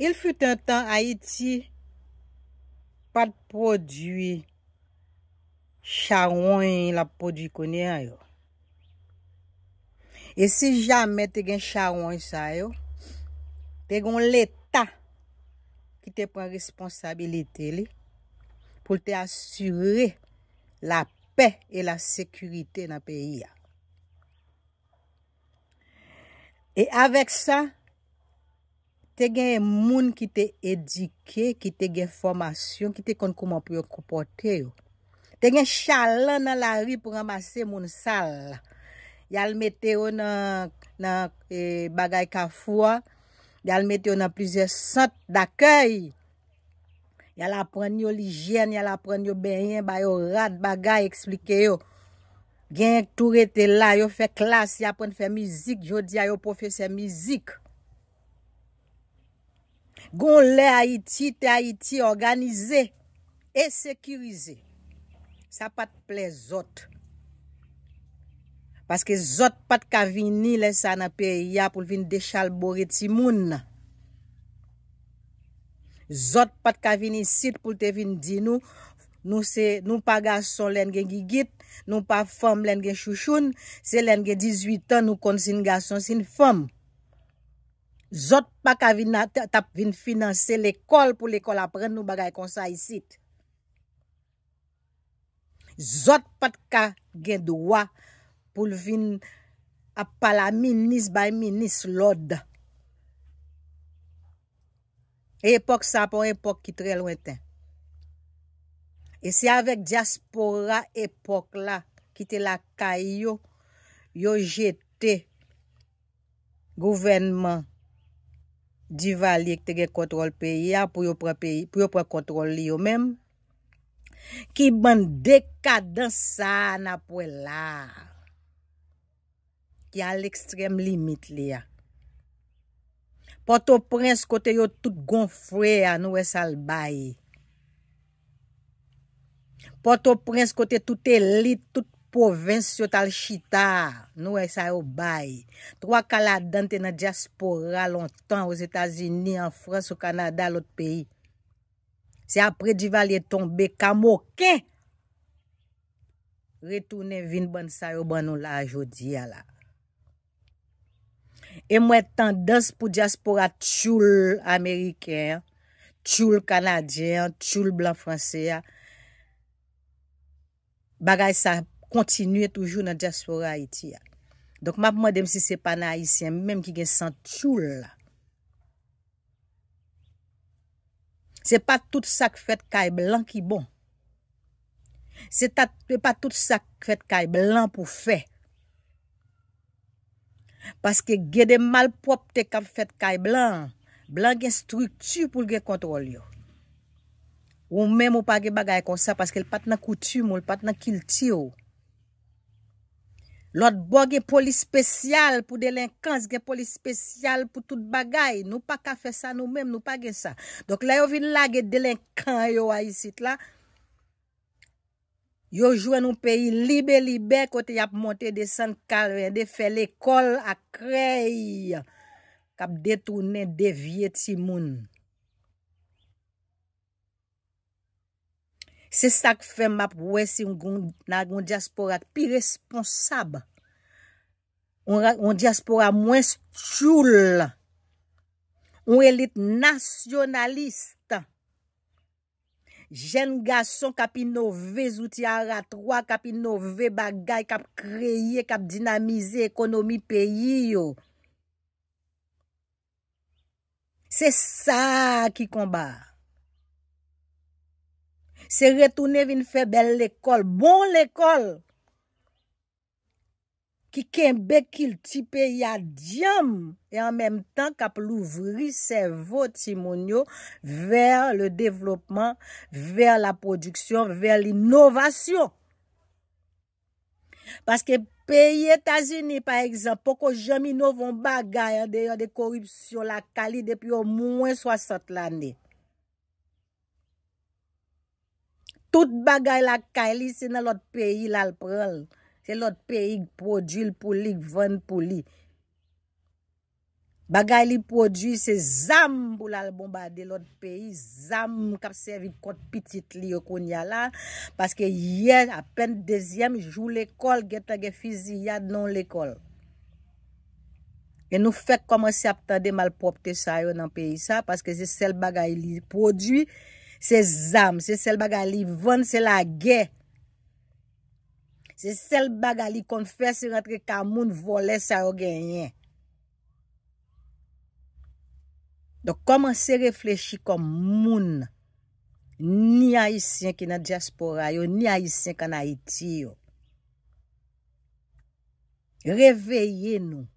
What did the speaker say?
il foute un tan a iti pad podi chawon la podi kounen yo. E si jame te gen chawon sa yo, te gon leta ki te pon responsabilite li pou te asyre la pe e la sekurite na peyi ya. E avek sa, Se gen yon moun ki te edike, ki te gen formasyon, ki te kon kouman pou yon koupote yon. Te gen chalan nan la ri pou ramase moun sal. Yal mete yon nan e, bagay kafwa, yal mete yon nan plizye sot dakay. Yal apren yon lijen, yal apren yon benyen ba yon rad bagay eksplike yon. Gen tou rete la, yon fe klas, yon apren fe mizik, jodi a yon profese mizik. Gon le ha iti, te ha iti organize, e sekirize. Sa pat ple zot. Paske zot pat kavini le sana pe ya pou vin dechalbore ti moun. Zot pat kavini sit pou te vin di nou. Nou se nou pa gason len gen gigit, nou pa fom len gen chouchoun, se len gen 18 an nou kont sin gason sin fom. Zot pa ka vin a tap vin finanse l'ekol pou l'ekol apren nou bagay konsay sit. Zot pat ka gen dwa pou vin ap pala minis bay minis lod. Epoch sa pou epok ki tre lwen ten. E se avek diaspora epok la ki te la kay yo, yo jete. Gouvenman. Diva li ek te ge kontrol peyi ya, pou yo pre kontrol li yo menm. Ki ban dekadan sa na pou la. Ki al ekstrem limit li ya. Po to prens kote yo tout gonfwe ya nou esal bayi. Po to prens kote tout elit, tout pralit. Provence yot al chita, nou e sa yo bayi. Troak ala dante nan diaspora lontan wos Etasini, an Frans ou Kanada, lot peyi. Se apre di vali e tombe, kamo ke? Retounen vin ban sa yo ban nou la a jodi ya la. E mwen tendans pou diaspora tchoul Ameriken, tchoul Kanadyen, tchoul Blan Fransé ya. Bagay sa yo. kontinuye toujou nan diaspora ha iti ya. Dok map mwen dem si sepana ha iti, mwen mwen ki gen santoul la. Se pa tout sak fèt kay blan ki bon. Se pa tout sak fèt kay blan pou fèt. Paske gè de malprop te kap fèt kay blan. Blan gen struktu pou lge kontrol yo. Ou mwen mwen pa ge bagay kon sa, paske l pat nan koutume ou l pat nan kilti yo. Lot bo ge polis spesyal pou delinkans, ge polis spesyal pou tout bagay, nou pa ka fe sa nou menm, nou pa ge sa. Donk la yo vin la ge delinkans yo a yisit la, yo jwen nou peyi libe libe kote yap monte de 140, de fe le kol akrey, kap detounen devye ti moun. Se sa ki fè map wè si yon diaspora pi responsab. Yon diaspora mwen choul. Yon elit nasyonalist. Jen gason kap inove zouti ara 3, kap inove bagay, kap kreye, kap dinamize ekonomi peyi yo. Se sa ki komba. Se retoune vin fe bel l'ekol, bon l'ekol, ki kembe ki l'tipe ya djem, e an menm tan kap l'ouvri se votimonyo ver l'devlopman, ver l'aproduksyon, ver l'innovasyon. Paske peyi Etasini, pa ekzamp, poko jem inovon bagay de koripsyon la kali depi ou mwen swasant l'anè. Tout bagay la kay li se nan lot peyi lal prel. Se lot peyi gpou djil pou li gvan pou li. Bagay li pou djil se zam pou lal bombade lot peyi. Zam kapsevi kot pitit li yo konya la. Paske ye apen dezyem jou lekol geta ge fizi yad nan lekol. E nou fek koman se aptande mal popte sa yo nan peyi sa. Paske se sel bagay li pou djil. Se zam, se sel baga li van, se la ge. Se sel baga li kon fese rentre ka moun vole sa yo genye. Do koman se reflechi kon moun. Ni a isen ki nan diaspora yo, ni a isen ki nan Haiti yo. Reveye nou.